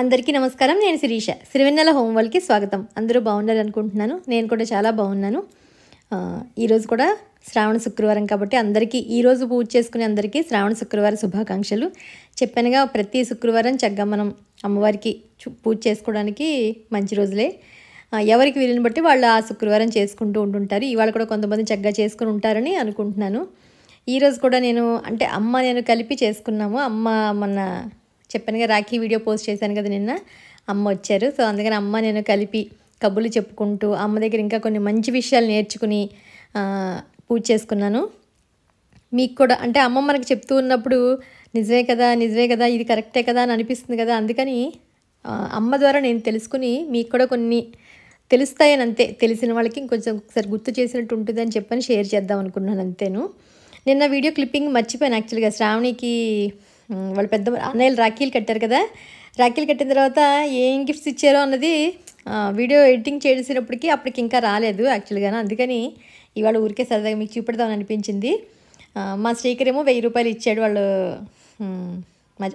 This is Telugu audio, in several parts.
అందరికీ నమస్కారం నేను శిరీష సిరివెన్నెల హోంవర్క్కి స్వాగతం అందరూ బాగున్నారు అనుకుంటున్నాను నేను కూడా చాలా బాగున్నాను ఈరోజు కూడా శ్రావణ శుక్రవారం కాబట్టి అందరికీ ఈరోజు పూజ చేసుకునే అందరికీ శ్రావణ శుక్రవారం శుభాకాంక్షలు చెప్పానుగా ప్రతి శుక్రవారం చక్కగా మనం అమ్మవారికి పూజ చేసుకోవడానికి మంచి రోజులే ఎవరికి వీలుని బట్టి వాళ్ళు ఆ శుక్రవారం చేసుకుంటూ ఉంటుంటారు ఇవాళ కూడా కొంతమంది చక్కగా చేసుకుని ఉంటారని అనుకుంటున్నాను ఈరోజు కూడా నేను అంటే అమ్మ నేను కలిపి చేసుకున్నాము అమ్మ మొన్న చెప్పానుగా రాఖీ వీడియో పోస్ట్ చేశాను కదా నిన్న అమ్మ వచ్చారు సో అందుకని అమ్మ నేను కలిపి కబుర్లు చెప్పుకుంటూ అమ్మ దగ్గర ఇంకా కొన్ని మంచి విషయాలు నేర్చుకుని పూజ చేసుకున్నాను మీకు కూడా అంటే అమ్మ మనకు చెప్తూ ఉన్నప్పుడు నిజమే కదా నిజమే కదా ఇది కరెక్టే కదా అని అనిపిస్తుంది కదా అందుకని అమ్మ ద్వారా నేను తెలుసుకుని మీకు కూడా కొన్ని తెలుస్తాయని అంతే తెలిసిన వాళ్ళకి ఇంకొంచెం ఒకసారి గుర్తు చేసినట్టు ఉంటుందని చెప్పని షేర్ చేద్దాం అనుకున్నాను అంతేను నిన్న వీడియో క్లిప్పింగ్ మర్చిపోయాను యాక్చువల్గా శ్రావణికి వాళ్ళ పెద్ద అన్నయ్యలు రాఖీలు కట్టారు కదా రాఖీలు కట్టిన తర్వాత ఏం గిఫ్ట్స్ ఇచ్చారో అన్నది వీడియో ఎడిటింగ్ చేసినప్పటికీ అప్పటికి ఇంకా రాలేదు యాక్చువల్గా అందుకని ఇవాళ ఊరికే సరదాగా మీకు చూపెడదామని అనిపించింది మా శ్రీకర్ ఏమో వెయ్యి రూపాయలు ఇచ్చాడు వాళ్ళు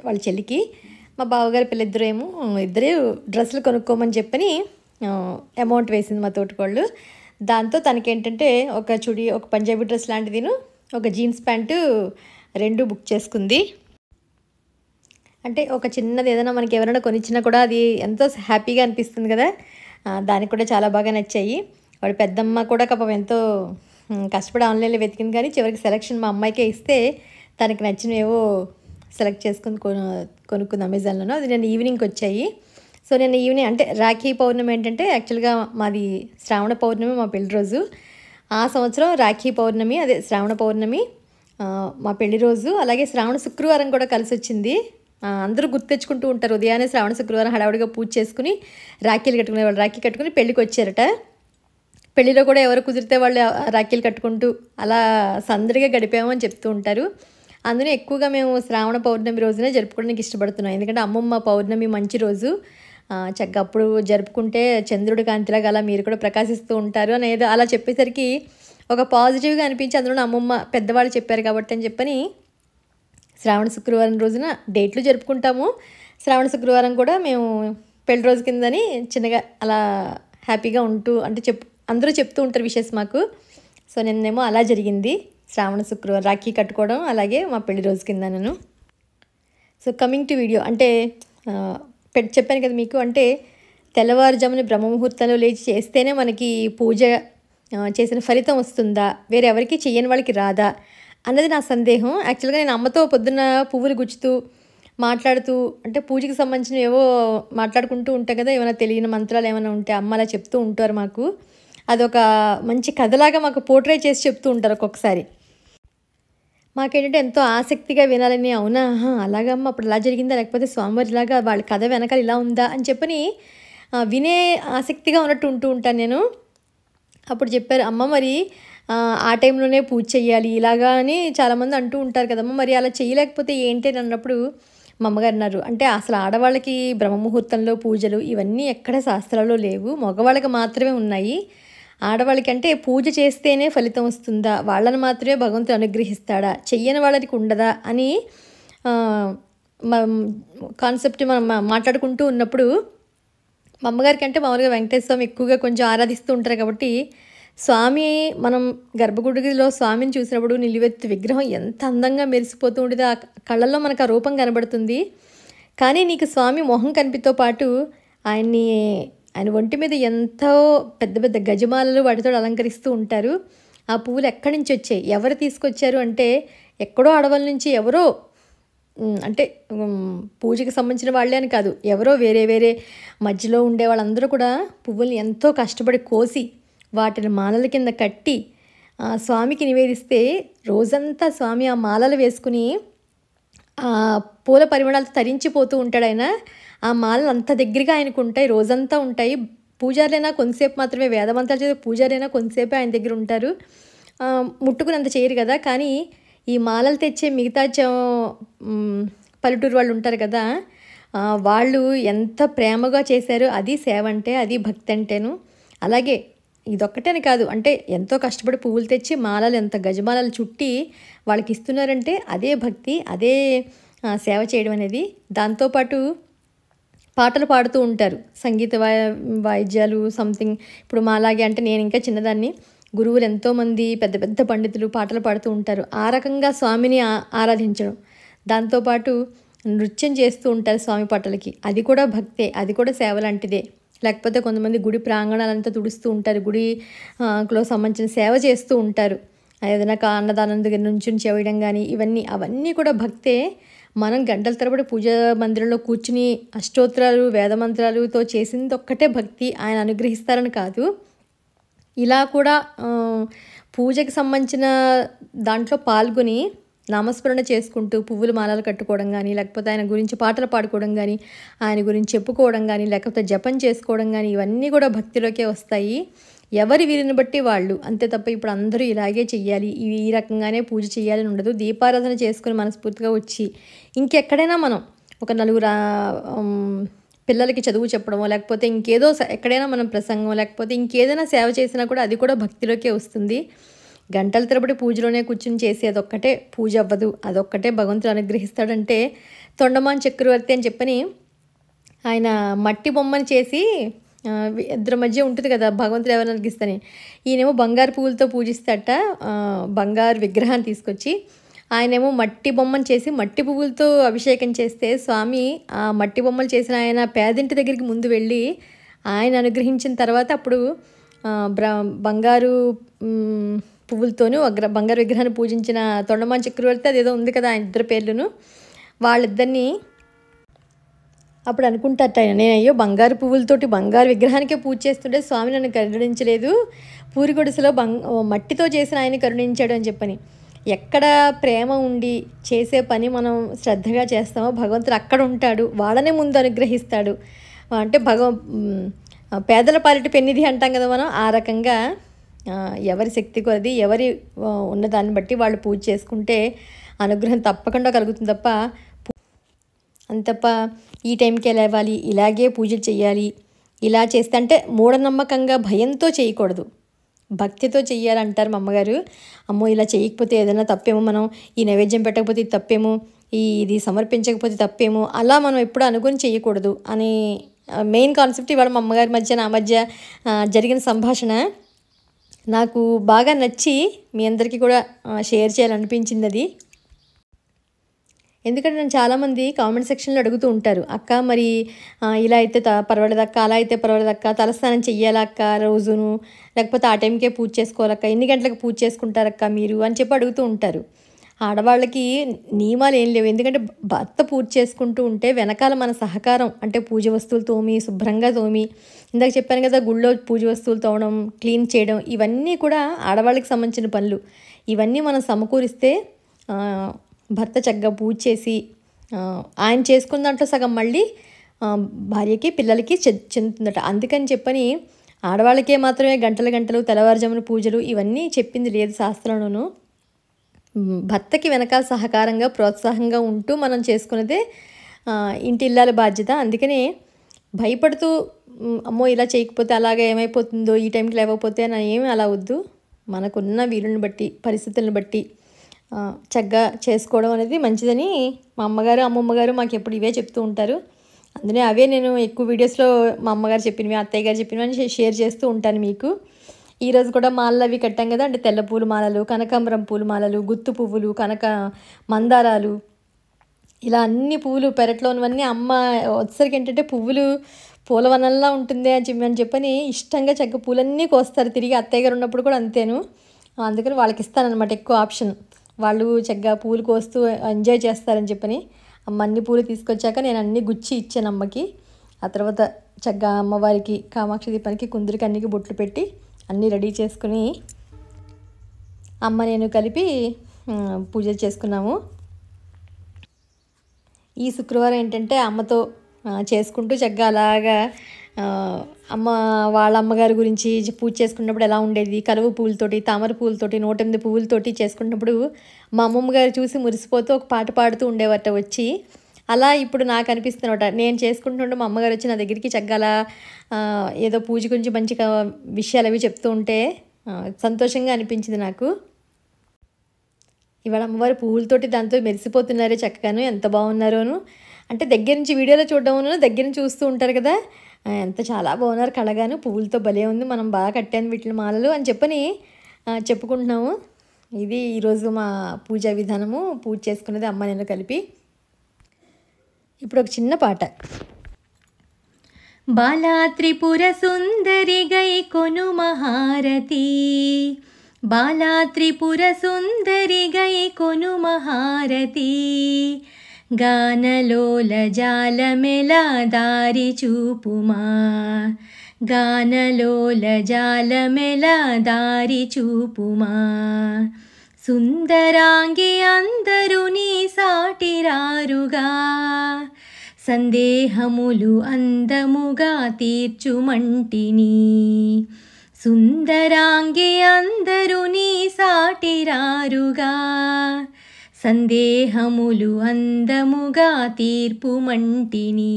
వాళ్ళ చెల్లికి మా బావగారి పిల్లిద్దరు ఏమో ఇద్దరే డ్రెస్సులు కొనుక్కోమని చెప్పని అమౌంట్ వేసింది మా తోటికోళ్ళు దాంతో తనకేంటంటే ఒక చుడి ఒక పంజాబీ డ్రెస్ లాంటిదిను ఒక జీన్స్ ప్యాంటు రెండు బుక్ చేసుకుంది అంటే ఒక చిన్నది ఏదైనా మనకి ఎవరైనా కొనిచ్చినా కూడా అది ఎంతో హ్యాపీగా అనిపిస్తుంది కదా దానికి కూడా చాలా బాగా నచ్చాయి వాడు పెద్దమ్మ కూడా పాపం ఎంతో కష్టపడి ఆన్లైన్లో వెతికింది కానీ చివరికి సెలక్షన్ మా అమ్మాయికే ఇస్తే తనకి నచ్చినవేవో సెలెక్ట్ చేసుకుని కొను కొనుక్కుంది అమెజాన్లోనో అది నేను ఈవినింగ్కి వచ్చాయి సో నేను ఈవినింగ్ అంటే రాఖీ పౌర్ణమి ఏంటంటే యాక్చువల్గా మాది శ్రావణ పౌర్ణమి మా పెళ్లి రోజు ఆ సంవత్సరం రాఖీ పౌర్ణమి అదే శ్రావణ పౌర్ణమి మా పెళ్లి రోజు అలాగే శ్రావణ శుక్రవారం కూడా కలిసి వచ్చింది అందరూ గుర్తు తెచ్చుకుంటూ ఉంటారు ఉదయాన్నే శ్రావణ శుక్రవారం హడావుడిగా పూజ చేసుకుని రాఖీలు కట్టుకునే వాళ్ళు రాఖీ కట్టుకుని పెళ్ళికి వచ్చారట పెళ్లిలో కూడా ఎవరు కుదిరితే వాళ్ళు రాఖీలు కట్టుకుంటూ అలా సందడిగా గడిపాము అని చెప్తూ ఉంటారు అందులో ఎక్కువగా మేము శ్రావణ పౌర్ణమి రోజునే జరుపుకోవడానికి ఇష్టపడుతున్నాం ఎందుకంటే అమ్మమ్మ పౌర్ణమి మంచి రోజు చక్కగా అప్పుడు జరుపుకుంటే చంద్రుడి కాంతిలా గల మీరు కూడా ప్రకాశిస్తూ ఉంటారు అనేది అలా చెప్పేసరికి ఒక పాజిటివ్గా అనిపించి అందులో అమ్మమ్మ పెద్దవాళ్ళు చెప్పారు కాబట్టి అని చెప్పని శ్రావణ శుక్రవారం రోజున డేట్లు జరుపుకుంటాము శ్రావణ శుక్రవారం కూడా మేము పెళ్లి రోజు కిందని చిన్నగా అలా హ్యాపీగా ఉంటూ అంటే చెప్ అందరూ చెప్తూ ఉంటారు విషయస్ మాకు సో నిన్నేమో అలా జరిగింది శ్రావణ శుక్రవారం రాఖీ కట్టుకోవడం అలాగే మా పెళ్లి రోజు కింద నేను సో కమింగ్ టు వీడియో అంటే పెట్టి చెప్పాను కదా మీకు అంటే తెల్లవారుజామున బ్రహ్మముహూర్తంలో లేచి చేస్తేనే మనకి పూజ చేసిన ఫలితం వస్తుందా వేరెవరికి చేయని వాళ్ళకి రాదా అన్నది నా సందేహం యాక్చువల్గా నేను అమ్మతో పొద్దున్న పువ్వులు గుచ్చుతూ మాట్లాడుతూ అంటే పూజకి సంబంధించిన ఏవో మాట్లాడుకుంటూ ఉంటాయి కదా ఏమైనా తెలియని మంత్రాలు ఏమైనా ఉంటే అమ్మ అలా చెప్తూ ఉంటారు మాకు అదొక మంచి కథలాగా మాకు పోర్ట్రేట్ చేసి చెప్తూ ఉంటారు ఒక్కొక్కసారి మాకేంటంటే ఎంతో ఆసక్తిగా వినాలని అవునా అలాగమ్మా అప్పుడు ఇలా జరిగిందా లేకపోతే స్వామివారి ఇలాగా వాళ్ళ కథ వెనకాల ఇలా ఉందా అని చెప్పని వినే ఆసక్తిగా ఉన్నట్టు ఉంటూ ఉంటాను నేను అప్పుడు చెప్పారు అమ్మ మరి ఆ టైంలోనే పూజ చేయాలి ఇలాగా అని చాలామంది అంటూ ఉంటారు కదమ్మ మరి అలా చేయలేకపోతే ఏంటి అని అన్నప్పుడు మా అన్నారు అంటే అసలు ఆడవాళ్ళకి బ్రహ్మముహూర్తంలో పూజలు ఇవన్నీ ఎక్కడ శాస్త్రాల్లో లేవు మగవాళ్ళకి మాత్రమే ఉన్నాయి ఆడవాళ్ళకంటే పూజ చేస్తేనే ఫలితం వస్తుందా వాళ్ళని మాత్రమే భగవంతుడు అనుగ్రహిస్తాడా చెయ్యని వాళ్ళకి ఉండదా అని కాన్సెప్ట్ మనం మాట్లాడుకుంటూ ఉన్నప్పుడు మా అమ్మగారికి అంటే మామూలుగా వెంకటేశ్వర స్వామి ఎక్కువగా కొంచెం ఆరాధిస్తూ ఉంటారు కాబట్టి స్వామి మనం గర్భగుడిలో స్వామిని చూసినప్పుడు నిలువెత్తు విగ్రహం ఎంత అందంగా మెరిసిపోతూ ఉండేది ఆ కళ్ళల్లో మనకు ఆ రూపం కనబడుతుంది కానీ నీకు స్వామి మొహం కనిపితో పాటు ఆయన్ని ఆయన ఒంటి మీద ఎంతో పెద్ద పెద్ద గజమాలలు వాటితో అలంకరిస్తూ ఉంటారు ఆ పువ్వులు ఎక్కడి నుంచి వచ్చాయి ఎవరు తీసుకొచ్చారు అంటే ఎక్కడో అడవుల నుంచి ఎవరో అంటే పూజకి సంబంధించిన వాళ్ళే అని కాదు ఎవరో వేరే వేరే మధ్యలో ఉండే వాళ్ళందరూ కూడా పువ్వుల్ని ఎంతో కష్టపడి కోసి వాటిని మాలల కింద కట్టి స్వామికి నివేదిస్తే రోజంతా స్వామి ఆ మాలలు వేసుకుని పూల పరిమాణాలు తరించిపోతూ ఉంటాడు ఆయన ఆ మాలలు అంత దగ్గరగా ఆయనకు ఉంటాయి రోజంతా ఉంటాయి పూజారులైనా కొంతసేపు మాత్రమే వేదమంతాలు చేసే పూజారైనా కొంతసేపు ఆయన దగ్గర ఉంటారు ముట్టుకునంత చేయరు కదా కానీ ఈ మాలలు తెచ్చే మిగతా పల్లెటూరు వాళ్ళు ఉంటారు కదా వాళ్ళు ఎంత ప్రేమగా చేశారు అది సేవ అంటే అది భక్తి అంటేను అలాగే ఇదొక్కటేనే కాదు అంటే ఎంతో కష్టపడి పువ్వులు తెచ్చి మాలలు ఎంత గజమాలలు చుట్టి వాళ్ళకి ఇస్తున్నారంటే అదే భక్తి అదే సేవ చేయడం అనేది దాంతోపాటు పాటలు పాడుతూ ఉంటారు సంగీత వాయ వాయిద్యాలు సంథింగ్ ఇప్పుడు మా అలాగే అంటే నేను ఇంకా చిన్నదాన్ని గురువులు ఎంతోమంది పెద్ద పెద్ద పండితులు పాటలు పాడుతూ ఉంటారు ఆ రకంగా స్వామిని ఆరాధించడం దాంతోపాటు నృత్యం చేస్తూ ఉంటారు స్వామి పాటలకి అది కూడా భక్తే అది కూడా సేవ లాంటిదే లేకపోతే కొంతమంది గుడి ప్రాంగణాలంతా తుడుస్తూ ఉంటారు గుడిలో సంబంధించిన సేవ చేస్తూ ఉంటారు ఏదైనా అన్నదానం దగ్గర నుంచి చేయడం కానీ ఇవన్నీ అవన్నీ కూడా భక్తే మనం గంటల తరబడి పూజ మందిరంలో కూర్చుని అష్టోత్తరాలు వేదమంత్రాలతో చేసింది ఒక్కటే భక్తి ఆయన అనుగ్రహిస్తారని కాదు ఇలా కూడా పూజకి సంబంధించిన దాంట్లో పాల్గొని నామస్మరణ చేసుకుంటూ పువ్వులు మాలలు కట్టుకోవడం కానీ లేకపోతే ఆయన గురించి పాటలు పాడుకోవడం కానీ ఆయన గురించి చెప్పుకోవడం కానీ లేకపోతే జపం చేసుకోవడం కానీ ఇవన్నీ కూడా భక్తిలోకే వస్తాయి ఎవరి వీరిని బట్టి వాళ్ళు అంతే తప్ప ఇప్పుడు అందరూ ఇలాగే చెయ్యాలి ఇవి ఈ రకంగానే పూజ చేయాలని ఉండదు దీపారాధన చేసుకుని మనస్ఫూర్తిగా వచ్చి ఇంకెక్కడైనా మనం ఒక నలుగురు పిల్లలకి చదువు చెప్పడం లేకపోతే ఇంకేదో ఎక్కడైనా మనం ప్రసంగం లేకపోతే ఇంకేదైనా సేవ చేసినా కూడా అది కూడా భక్తిలోకే వస్తుంది గంటల తరబడి పూజలోనే కూర్చుని చేసి అదొక్కటే పూజ అవ్వదు అదొక్కటే భగవంతుడు అనుగ్రహిస్తాడంటే తొండమాన్ చక్రవర్తి అని చెప్పని ఆయన మట్టి బొమ్మను చేసి ఇద్దరి మధ్య ఉంటుంది కదా భగవంతుడు ఎవరు నలిగిస్తాని ఈయనేమో బంగారు పువ్వులతో పూజిస్తాట బంగారు విగ్రహాన్ని తీసుకొచ్చి ఆయనేమో మట్టి బొమ్మను చేసి మట్టి పువ్వులతో అభిషేకం చేస్తే స్వామి ఆ మట్టి బొమ్మలు చేసిన ఆయన పేదింటి దగ్గరికి ముందు వెళ్ళి ఆయన అనుగ్రహించిన తర్వాత అప్పుడు బంగారు పువ్వులతోనూ బంగారు విగ్రహాన్ని పూజించిన తొండమాన్ చక్రవర్తి అదేదో ఉంది కదా ఆయన ఇద్దరు పేర్లను వాళ్ళిద్దరినీ అప్పుడు అనుకుంటారట నేను అయ్యో బంగారు పువ్వులతోటి బంగారు విగ్రహానికే పూజ చేస్తుంటే స్వామి నన్ను కరుణించలేదు పూరి గుడిసెలో బంగ మట్టితో చేసిన ఆయన కరుణించాడు అని చెప్పని ఎక్కడ ప్రేమ ఉండి చేసే పని మనం శ్రద్ధగా చేస్తామో భగవంతుడు అక్కడ ఉంటాడు వాళ్ళనే ముందు అనుగ్రహిస్తాడు అంటే భగ పేదల పాలిటి పెన్నిధి అంటాం కదా మనం ఆ రకంగా ఎవరి శక్తి కొరది ఎవరి ఉన్నదాన్ని బట్టి వాళ్ళు పూజ చేసుకుంటే అనుగ్రహం తప్పకుండా కలుగుతుంది తప్ప అంతప్ప ఈ టైంకి ఎలా ఇవ్వాలి ఇలాగే పూజలు చేయాలి ఇలా చేస్తే అంటే మూఢనమ్మకంగా భయంతో చేయకూడదు భక్తితో చెయ్యాలంటారు మా అమ్మగారు అమ్మో ఇలా చేయకపోతే ఏదైనా తప్పేమో మనం ఈ నైవేద్యం పెట్టకపోతే ఇది తప్పేమో ఈ ఇది సమర్పించకపోతే తప్పేమో అలా మనం ఎప్పుడు అనుకుని చేయకూడదు అని మెయిన్ కాన్సెప్ట్ ఇవాళ మా అమ్మగారి మధ్య నా మధ్య జరిగిన సంభాషణ నాకు బాగా నచ్చి మీ అందరికీ కూడా షేర్ చేయాలనిపించింది అది ఎందుకంటే నేను చాలామంది కామెంట్ సెక్షన్లో అడుగుతూ ఉంటారు అక్క మరి ఇలా అయితే త పర్వాలేదక్క అలా అయితే పర్వాలేదక్క తలస్నానం చెయ్యాలక్క రోజును లేకపోతే ఆ టైంకే పూజ చేసుకోవాలక్క ఎన్ని గంటలకు పూజ చేసుకుంటారక్క మీరు అని చెప్పి అడుగుతూ ఉంటారు ఆడవాళ్ళకి నియమాలు ఏం లేవు ఎందుకంటే భర్త పూజ చేసుకుంటూ ఉంటే వెనకాల మన సహకారం అంటే పూజ వస్తువులు తోమి శుభ్రంగా తోమి ఇందాక చెప్పాను కదా గుళ్ళో పూజ వస్తువులు తోమడం క్లీన్ చేయడం ఇవన్నీ కూడా ఆడవాళ్ళకి సంబంధించిన పనులు ఇవన్నీ మనం సమకూరిస్తే భర్త చక్కగా పూజ చేసి ఆయన చేసుకున్న దాంట్లో సగం మళ్ళీ భార్యకి పిల్లలకి చెందుతుందట అందుకని చెప్పని ఆడవాళ్ళకే మాత్రమే గంటల గంటలు తెల్లవారుజామున పూజలు ఇవన్నీ చెప్పింది లేదు శాస్త్రంలోనూ భర్తకి వెనకాల సహకారంగా ప్రోత్సాహంగా ఉంటూ మనం చేసుకున్నదే ఇంటి ఇల్లాల బాధ్యత అందుకనే భయపడుతూ అమ్మో ఇలా చేయకపోతే అలాగే ఏమైపోతుందో ఈ టైంకి లేకపోతే నా ఏమి అలా వద్దు మనకున్న వీలుని బట్టి పరిస్థితులను బట్టి చక్కగా చేసుకోవడం అనేది మంచిదని మా అమ్మగారు అమ్మమ్మగారు మాకు ఎప్పుడు ఇవే చెప్తూ ఉంటారు అందుకనే అవే నేను ఎక్కువ వీడియోస్లో మా అమ్మగారు చెప్పినవి అత్తయ్య గారు చెప్పినవి షేర్ చేస్తూ ఉంటాను మీకు ఈరోజు కూడా మాలలు అవి కట్టాం కదా అంటే తెల్ల పూల మాలలు కనకాంబరం పూల మాలలు గుత్తు పువ్వులు కనక మందారాలు ఇలా అన్ని పూలు పెరట్లో ఉన్నవన్నీ అమ్మ వచ్చేసరికి ఏంటంటే పువ్వులు పూలవనంలా ఉంటుంది అని చెప్పి అని చెప్పని ఇష్టంగా చక్క పూలన్నీ కోస్తారు తిరిగి అత్తయ్య గారు ఉన్నప్పుడు కూడా అంతేను అందుకని వాళ్ళకి అనమాట ఎక్కువ ఆప్షన్ వాళ్ళు చక్కగా పూలు కోస్తూ ఎంజాయ్ చేస్తారని చెప్పని అమ్మ అన్ని పూలు తీసుకొచ్చాక నేను అన్ని గుచ్చి ఇచ్చాను అమ్మకి ఆ తర్వాత చక్కగా అమ్మవారికి కామాక్షి దీపానికి కుందరికి అన్నికి బొట్లు పెట్టి అన్నీ రెడీ చేసుకుని అమ్మ నేను కలిపి పూజ చేసుకున్నాము ఈ శుక్రవారం ఏంటంటే అమ్మతో చేసుకుంటూ చక్కగా అలాగా అమ్మ వాళ్ళ అమ్మగారి గురించి పూజ చేసుకున్నప్పుడు ఎలా ఉండేది కలువ పూలతోటి తామర పూలతోటి నూటెనిమిది పూలతోటి చేసుకున్నప్పుడు మా అమ్మమ్మ గారు చూసి మురిసిపోతూ ఒక పాట పాడుతూ ఉండేవట వచ్చి అలా ఇప్పుడు నాకు అనిపిస్తున్నమాట నేను చేసుకుంటుంటే మా అమ్మగారు వచ్చి నా దగ్గరికి చక్కగా ఏదో పూజ గురించి మంచిగా విషయాలు అవి చెప్తూ ఉంటే సంతోషంగా అనిపించింది నాకు ఇవాళ అమ్మవారు పువ్వులతోటి దాంతో మెరిసిపోతున్నారే చక్కగాను ఎంత బాగున్నారోను అంటే దగ్గర నుంచి వీడియోలో చూడడం దగ్గర నుంచి చూస్తూ ఉంటారు కదా ఎంత చాలా బాగున్నారు కళగాను పువ్వులతో భలే ఉంది మనం బాగా కట్టాను వీటిని మాలలు అని చెప్పని చెప్పుకుంటున్నాము ఇది ఈరోజు మా పూజా విధానము పూజ చేసుకున్నది అమ్మ నేను కలిపి ఇప్పుడు ఒక చిన్న పాట బాలాత్రిపుర సుందరి గై కొను మహారతి బాలాత్రిపుర సుందరి గై కొను మహారతి గానలోలజాలమెలా దారి చూపుమా గానలోలజాలమెలా దారి చూపుమా సుందరాంగి అందరూ నీ సాటిరారుగా సందేహములు అందముగా తీర్చుమంటిని సుందరాంగి అందరూ నీ సాటిరారుగా సందేహములు అందముగా తీర్పు మంటిని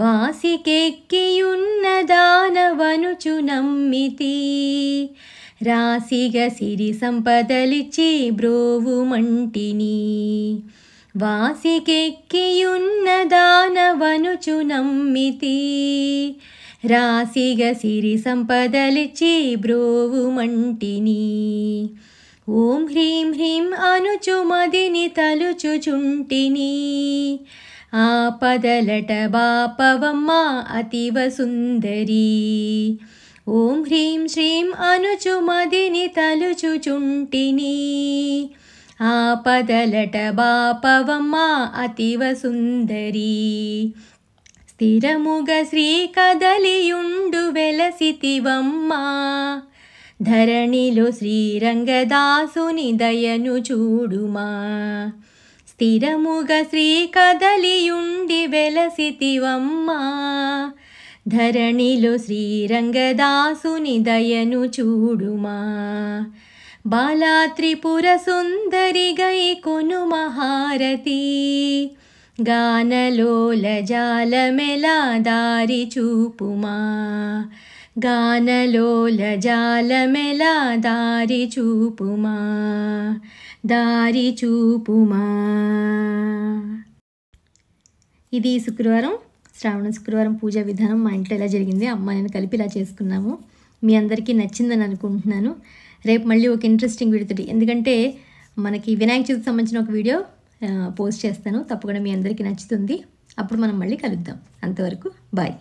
వాసికెక్కియున్న దానవనుచు నమ్మితి రాసిగ సిరి సంపదలిచి బ్రోవు మంటిని వాసికెక్కియున్న దానవనుచు నమ్మితి రాసిగ సిరి సంపదలిచి బ్రోవు మంటిని ఓం హ్రీం హ్రీం అనుచు మదిని తలుచు చుంటిని ఆ పదలట బాపవమ్మ అతివ సుందరి ఓం హ్రీం శ్రీం అనుచు మదిని తలుచు చుంటిని ఆ పదలట బాపవమ్మ అతివ సుందరి స్థిరముగ శ్రీ కదలియుండు వెలసితివమ్మ ధరణిలో శ్రీరంగదాసుని దయను చూడుమా స్థిరముగా శ్రీ కదలియుండి వెలసితివమ్మా ధరణిలో శ్రీరంగదాసుని దయను చూడుమా బాలాత్రిపుర సుందరి గై కొను మహారతి గానలోల జాలమెలా దారి చూపుమా గానలోల జాలమెలా దారి చూపుమా దారి చూపుమా ఇది శుక్రవారం శ్రావణ శుక్రవారం పూజా విధానం మా ఇంట్లో ఎలా జరిగింది అమ్మ నేను కలిపి ఇలా చేసుకున్నాము మీ అందరికీ నచ్చిందని అనుకుంటున్నాను రేపు మళ్ళీ ఒక ఇంట్రెస్టింగ్ వీడియోతో ఎందుకంటే మనకి వినాయక చవితికి సంబంధించిన ఒక వీడియో పోస్ట్ చేస్తాను తప్పకుండా మీ అందరికీ నచ్చుతుంది అప్పుడు మనం మళ్ళీ కలుద్దాం అంతవరకు బాయ్